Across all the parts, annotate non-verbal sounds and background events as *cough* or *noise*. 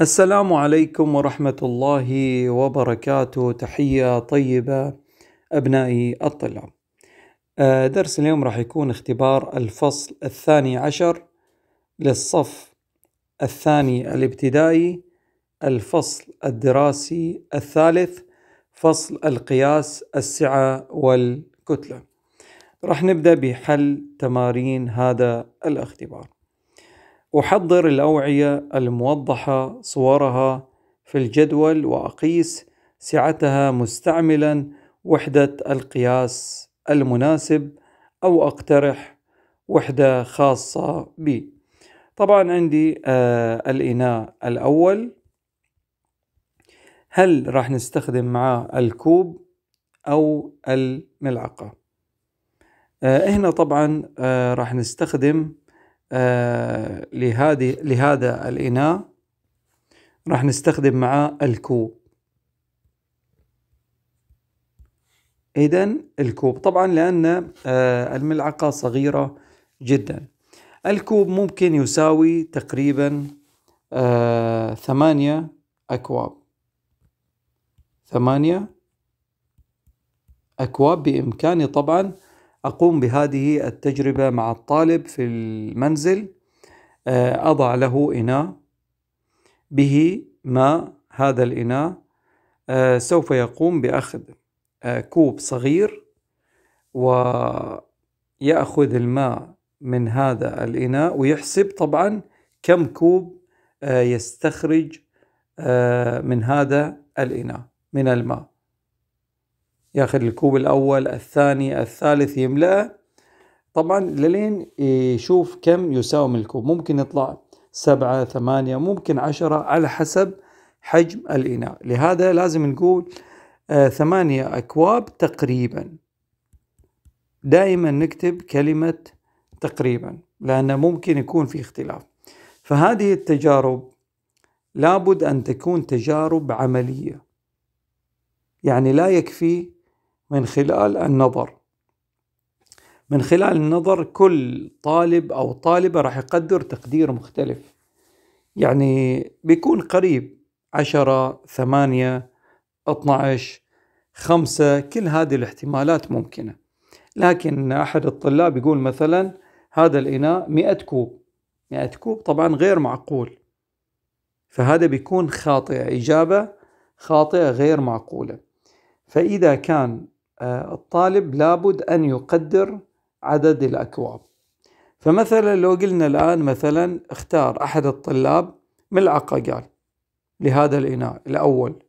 السلام عليكم ورحمة الله وبركاته تحية طيبة أبنائي الطلاب آه، درس اليوم راح يكون اختبار الفصل الثاني عشر للصف الثاني الابتدائي الفصل الدراسي الثالث فصل القياس السعة والكتلة راح نبدأ بحل تمارين هذا الاختبار أحضر الأوعية الموضحة صورها في الجدول وأقيس سعتها مستعملا وحدة القياس المناسب أو أقترح وحدة خاصة بي طبعا عندي آه الإناء الأول هل راح نستخدم معاه الكوب أو الملعقة آه هنا طبعا آه راح نستخدم آه، لهذه لهذا الإناء راح نستخدم معاه الكوب إذا الكوب طبعا لأن آه، الملعقة صغيرة جدا الكوب ممكن يساوي تقريبا آه، ثمانية أكواب ثمانية أكواب بإمكاني طبعا أقوم بهذه التجربة مع الطالب في المنزل آه، أضع له إناء به ماء هذا الإناء آه، سوف يقوم بأخذ آه، كوب صغير ويأخذ الماء من هذا الإناء ويحسب طبعا كم كوب يستخرج من هذا الإناء من الماء ياخذ الكوب الاول الثاني الثالث يملاه طبعا للين يشوف كم يساوي من الكوب ممكن يطلع سبعة ثمانية ممكن عشرة على حسب حجم الإناء لهذا لازم نقول آه ثمانية أكواب تقريبا دائما نكتب كلمة تقريبا لأنه ممكن يكون في اختلاف فهذه التجارب لابد أن تكون تجارب عملية يعني لا يكفي من خلال النظر من خلال النظر كل طالب أو طالبة راح يقدر تقدير مختلف يعني بيكون قريب عشرة ثمانية 12 خمسة كل هذه الاحتمالات ممكنة لكن أحد الطلاب يقول مثلا هذا الإناء 100 كوب 100 كوب طبعا غير معقول فهذا بيكون خاطئة إجابة خاطئة غير معقولة فإذا كان آه، الطالب لابد أن يقدر عدد الأكواب فمثلا لو قلنا الآن مثلا اختار أحد الطلاب ملعقة قال لهذا الإناء الأول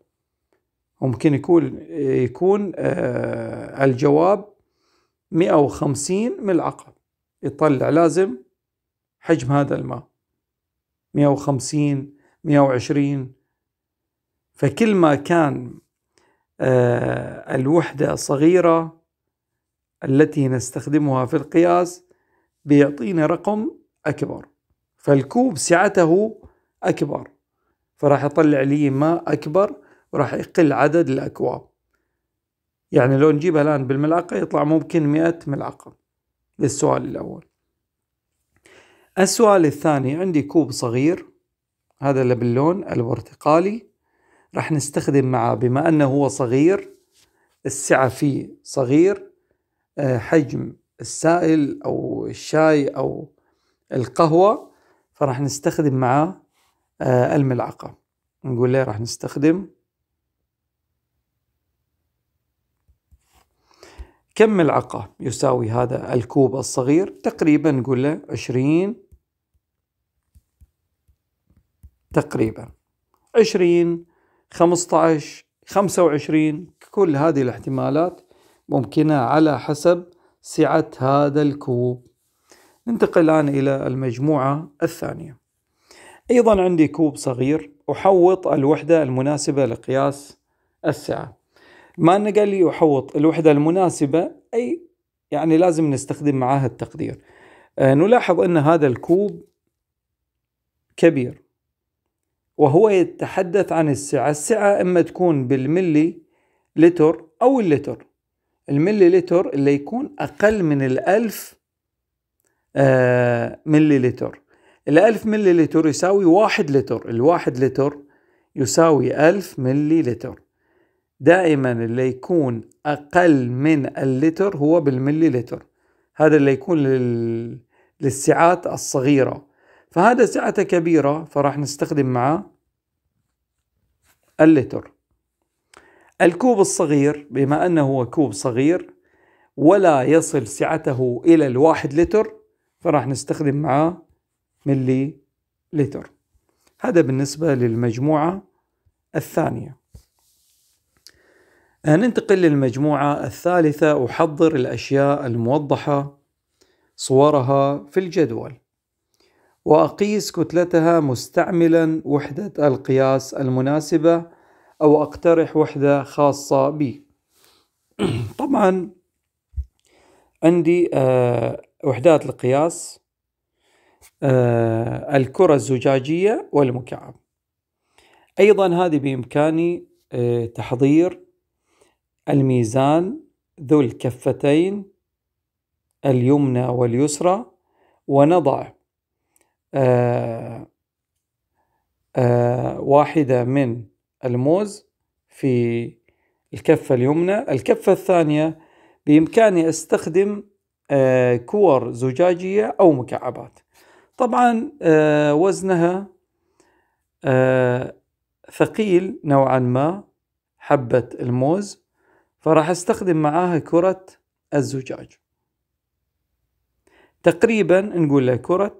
ممكن يكون يكون آه، الجواب 150 ملعقة يطلع لازم حجم هذا الماء 150 120 فكل ما كان آه، الوحدة الصغيرة التي نستخدمها في القياس بيعطينا رقم أكبر فالكوب سعته أكبر فراح يطلع لي ماء أكبر وراح يقل عدد الأكواب يعني لو نجيبها الآن بالملعقة يطلع ممكن مئة ملعقة للسؤال الأول السؤال الثاني عندي كوب صغير هذا اللي باللون البرتقالي راح نستخدم معاه بما أنه هو صغير السعة فيه صغير آه، حجم السائل أو الشاي أو القهوة فراح نستخدم معاه الملعقة نقول له راح نستخدم كم ملعقة يساوي هذا الكوب الصغير تقريبا نقول له عشرين تقريبا عشرين 15 25 كل هذه الاحتمالات ممكنة على حسب سعة هذا الكوب ننتقل الآن إلى المجموعة الثانية أيضا عندي كوب صغير أحوط الوحدة المناسبة لقياس السعة ما نقل قال لي أحوط الوحدة المناسبة أي يعني لازم نستخدم معاها التقدير آه، نلاحظ أن هذا الكوب كبير وهو يتحدث عن السعة السعة إما تكون بالملي لتر أو اللتر الملي لتر اللي يكون أقل من الألف آه، ملي لتر الألف ملي لتر يساوي واحد لتر الواحد لتر يساوي ألف ملي لتر دائما اللي يكون أقل من اللتر هو بالملي لتر هذا اللي يكون لل... للسعات الصغيرة فهذا سعته كبيرة فراح نستخدم معاه اللتر الكوب الصغير بما أنه هو كوب صغير ولا يصل سعته إلى الواحد لتر فراح نستخدم معاه ملي لتر هذا بالنسبة للمجموعة الثانية آه، ننتقل للمجموعة الثالثة أحضر الأشياء الموضحة صورها في الجدول وأقيس كتلتها مستعملا وحدة القياس المناسبة أو أقترح وحدة خاصة بي *clears throat* طبعا عندي آه، وحدات القياس آه، الكرة الزجاجية والمكعب أيضا هذه بإمكاني آه، تحضير الميزان ذو الكفتين اليمنى واليسرى ونضع آه، آه، واحدة من الموز في الكفة اليمنى الكفة الثانية بإمكاني أستخدم آه، كور زجاجية أو مكعبات طبعا وزنها ثقيل نوعا ما حبة الموز فراح استخدم معاها كرة الزجاج تقريبا نقول له كرة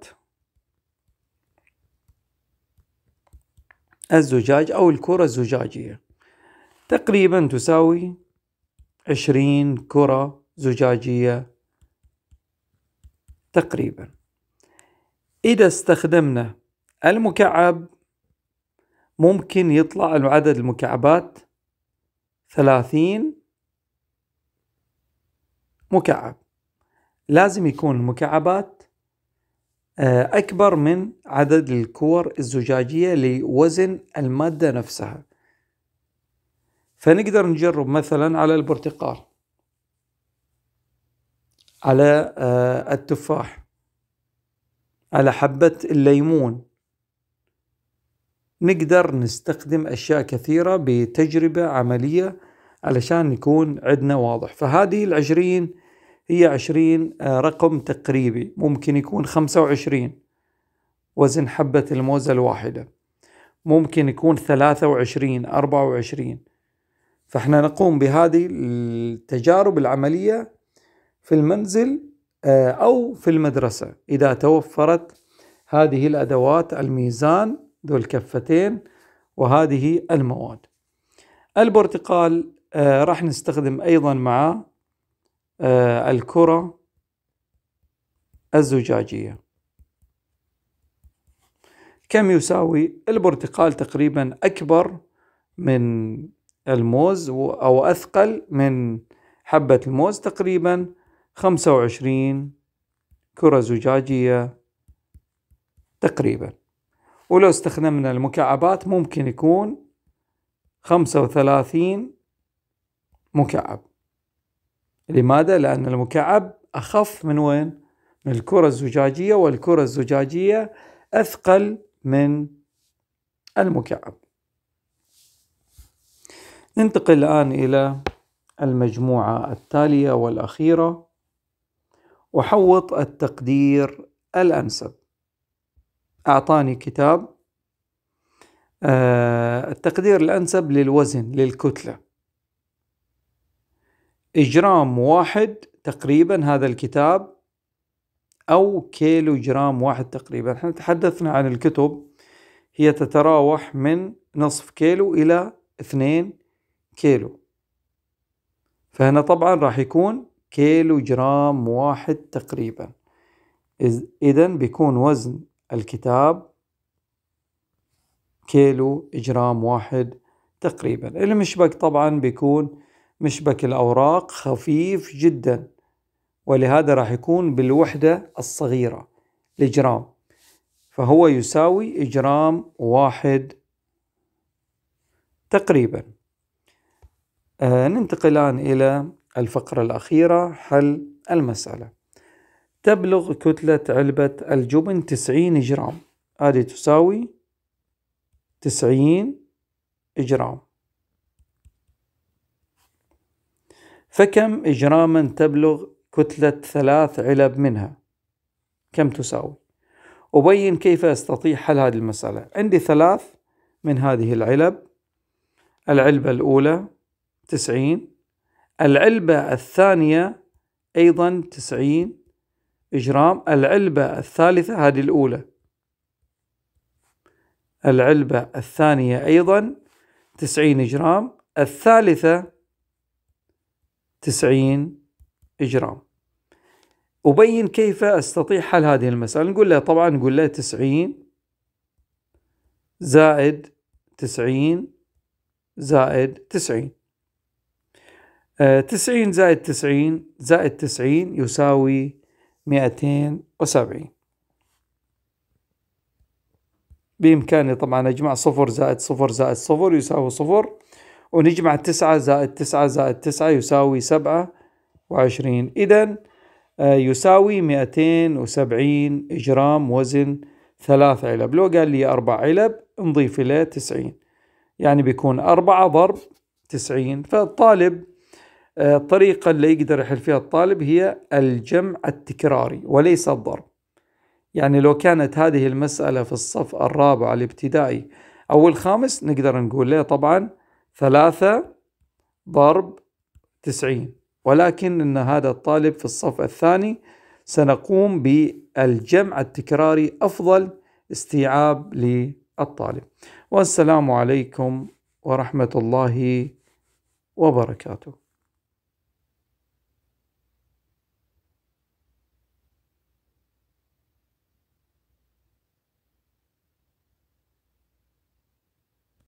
الزجاج أو الكرة الزجاجية تقريبا تساوي عشرين كرة زجاجية تقريبا إذا استخدمنا المكعب ممكن يطلع عدد المكعبات ثلاثين مكعب لازم يكون المكعبات آه، أكبر من عدد الكور الزجاجية لوزن المادة نفسها فنقدر نجرب مثلا على البرتقال على آه، التفاح على حبة الليمون نقدر نستخدم أشياء كثيرة بتجربة عملية علشان يكون عندنا واضح فهذه العشرين هي عشرين آه، رقم تقريبي ممكن يكون خمسة وعشرين وزن حبة الموزة الواحدة ممكن يكون ثلاثة وعشرين أربعة وعشرين فاحنا نقوم بهذه التجارب العملية في المنزل آه، أو في المدرسة إذا توفرت هذه الأدوات الميزان ذو الكفتين وهذه المواد البرتقال آه، راح نستخدم أيضا معه آه، الكرة الزجاجية كم يساوي البرتقال تقريبا أكبر من الموز أو أثقل من حبة الموز تقريبا 25 كرة زجاجية تقريبا ولو استخدمنا المكعبات ممكن يكون 35 مكعب لماذا؟ لأن المكعب أخف من وين؟ من الكرة الزجاجية والكرة الزجاجية أثقل من المكعب ننتقل الآن إلى المجموعة التالية والأخيرة أحوط التقدير الأنسب أعطاني كتاب آه، التقدير الأنسب للوزن للكتلة جرام واحد تقريبا هذا الكتاب أو كيلو جرام واحد تقريبا احنا تحدثنا عن الكتب هي تتراوح من نصف كيلو إلى اثنين كيلو فهنا طبعا راح يكون كيلو جرام واحد تقريبا إذا بيكون وزن الكتاب كيلو جرام واحد تقريبا المشبك طبعا بيكون مشبك الأوراق خفيف جدا ولهذا راح يكون بالوحدة الصغيرة الإجرام فهو يساوي إجرام واحد تقريبا آه ننتقل الآن إلى الفقرة الأخيرة حل المسألة تبلغ كتلة علبة الجبن تسعين جرام هذه تساوي تسعين جرام فكم إجراما تبلغ كتلة ثلاث علب منها كم تساوي أبين كيف أستطيع حل هذه المسألة عندي ثلاث من هذه العلب العلبة الأولى تسعين العلبة الثانية أيضا تسعين إجرام العلبة الثالثة هذه الأولى العلبة الثانية أيضا تسعين إجرام الثالثة 90 جرام أبين كيف أستطيع حل هذه المسألة نقول له طبعا نقول له 90 زائد 90 زائد 90 90 آه، زائد 90 زائد 90 يساوي 270 بإمكاني طبعا أجمع صفر زائد صفر زائد صفر يساوي صفر ونجمع تسعة زائد تسعة زائد تسعة يساوي سبعة وعشرين إذا آه، يساوي مئتين وسبعين جرام وزن ثلاث علب لو قال لي أربع علب نضيف إلى تسعين يعني بيكون أربعة ضرب تسعين فالطالب آه، الطريقة اللي يقدر يحل فيها الطالب هي الجمع التكراري وليس الضرب يعني لو كانت هذه المسألة في الصف الرابع الابتدائي أو الخامس نقدر نقول له طبعا ثلاثة ضرب تسعين ولكن أن هذا الطالب في الصف الثاني سنقوم بالجمع التكراري أفضل استيعاب للطالب والسلام عليكم ورحمة الله وبركاته